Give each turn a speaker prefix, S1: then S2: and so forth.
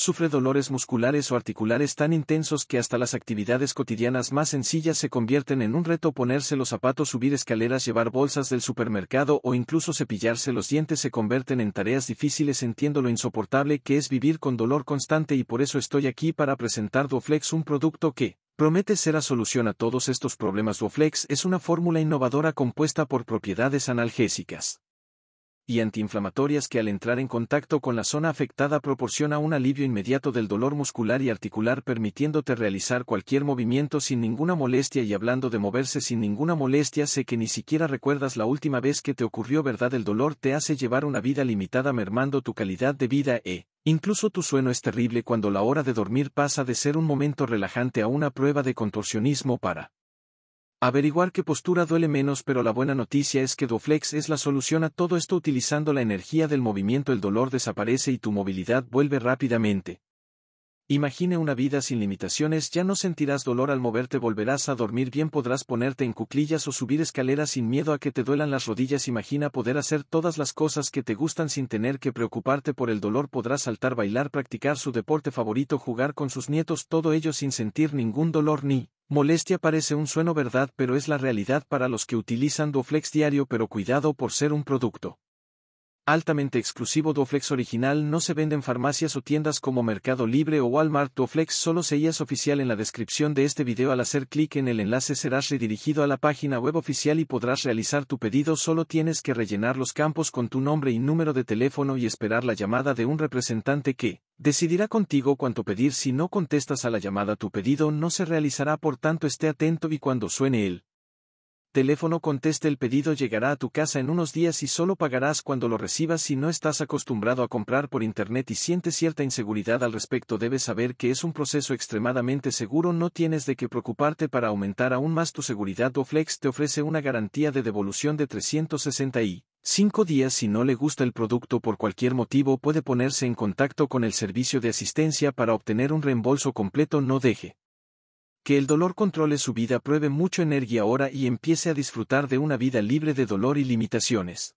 S1: sufre dolores musculares o articulares tan intensos que hasta las actividades cotidianas más sencillas se convierten en un reto ponerse los zapatos, subir escaleras, llevar bolsas del supermercado o incluso cepillarse los dientes se convierten en tareas difíciles entiendo lo insoportable que es vivir con dolor constante y por eso estoy aquí para presentar Duoflex un producto que, promete ser la solución a todos estos problemas. Duoflex es una fórmula innovadora compuesta por propiedades analgésicas y antiinflamatorias que al entrar en contacto con la zona afectada proporciona un alivio inmediato del dolor muscular y articular permitiéndote realizar cualquier movimiento sin ninguna molestia y hablando de moverse sin ninguna molestia sé que ni siquiera recuerdas la última vez que te ocurrió verdad el dolor te hace llevar una vida limitada mermando tu calidad de vida e Incluso tu sueño es terrible cuando la hora de dormir pasa de ser un momento relajante a una prueba de contorsionismo para Averiguar qué postura duele menos pero la buena noticia es que Duoflex es la solución a todo esto utilizando la energía del movimiento el dolor desaparece y tu movilidad vuelve rápidamente. Imagine una vida sin limitaciones ya no sentirás dolor al moverte volverás a dormir bien podrás ponerte en cuclillas o subir escaleras sin miedo a que te duelan las rodillas imagina poder hacer todas las cosas que te gustan sin tener que preocuparte por el dolor podrás saltar bailar practicar su deporte favorito jugar con sus nietos todo ello sin sentir ningún dolor ni Molestia parece un sueno verdad pero es la realidad para los que utilizan Doflex diario pero cuidado por ser un producto altamente exclusivo Doflex original no se vende en farmacias o tiendas como Mercado Libre o Walmart. Duoflex solo se oficial en la descripción de este video. Al hacer clic en el enlace serás redirigido a la página web oficial y podrás realizar tu pedido. Solo tienes que rellenar los campos con tu nombre y número de teléfono y esperar la llamada de un representante que, decidirá contigo cuánto pedir. Si no contestas a la llamada tu pedido no se realizará por tanto esté atento y cuando suene el teléfono conteste el pedido llegará a tu casa en unos días y solo pagarás cuando lo recibas si no estás acostumbrado a comprar por internet y sientes cierta inseguridad al respecto debes saber que es un proceso extremadamente seguro no tienes de qué preocuparte para aumentar aún más tu seguridad Doflex te ofrece una garantía de devolución de 360 y 5 días si no le gusta el producto por cualquier motivo puede ponerse en contacto con el servicio de asistencia para obtener un reembolso completo no deje que el dolor controle su vida pruebe mucha energía ahora y empiece a disfrutar de una vida libre de dolor y limitaciones.